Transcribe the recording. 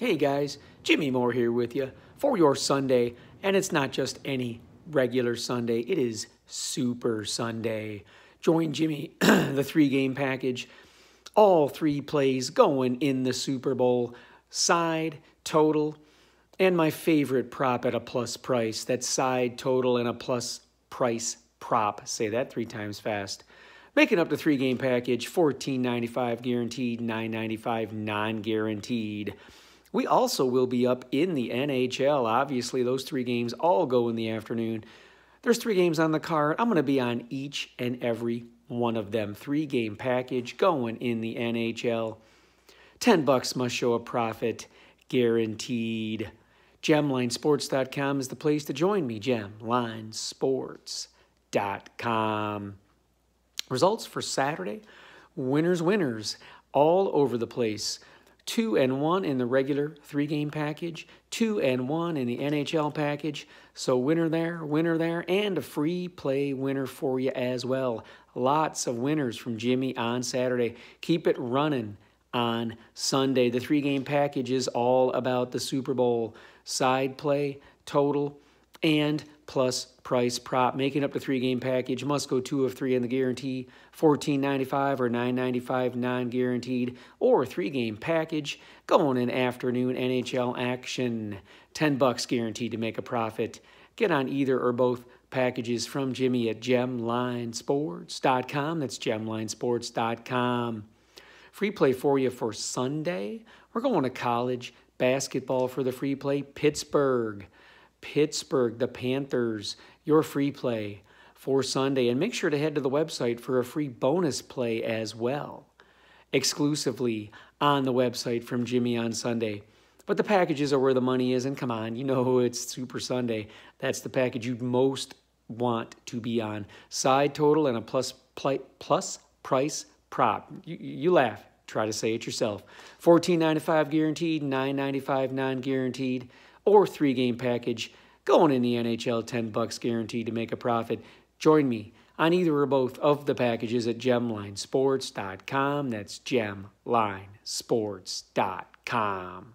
Hey guys, Jimmy Moore here with you for your Sunday, and it's not just any regular Sunday, it is Super Sunday. Join Jimmy, the three game package, all three plays going in the Super Bowl side, total, and my favorite prop at a plus price that side, total, and a plus price prop. Say that three times fast. Making up the three game package, $14.95 guaranteed, $9.95 non guaranteed. We also will be up in the NHL. Obviously, those three games all go in the afternoon. There's three games on the card. I'm going to be on each and every one of them. Three game package going in the NHL. 10 bucks must show a profit guaranteed. GemlineSports.com is the place to join me. GemlineSports.com. Results for Saturday winners, winners all over the place two and one in the regular three game package, two and one in the NHL package. So, winner there, winner there, and a free play winner for you as well. Lots of winners from Jimmy on Saturday. Keep it running on Sunday. The three game package is all about the Super Bowl side play, total, and plus price prop, making up the three game package. Must go two of three in the guarantee, fourteen ninety five or nine ninety five non guaranteed, or three game package. Going in afternoon NHL action, ten bucks guaranteed to make a profit. Get on either or both packages from Jimmy at gemlinesports.com. That's gemlinesports.com. Free play for you for Sunday. We're going to college basketball for the free play. Pittsburgh Pittsburgh, the Panthers, your free play for Sunday. And make sure to head to the website for a free bonus play as well, exclusively on the website from Jimmy on Sunday. But the packages are where the money is, and come on, you know it's Super Sunday. That's the package you'd most want to be on. Side total and a plus, plus price prop. You, you laugh. Try to say it yourself. Fourteen ninety five guaranteed, nine ninety five non guaranteed, or three game package. Going in the NHL, ten bucks guaranteed to make a profit. Join me on either or both of the packages at GemlineSports.com. That's GemlineSports.com.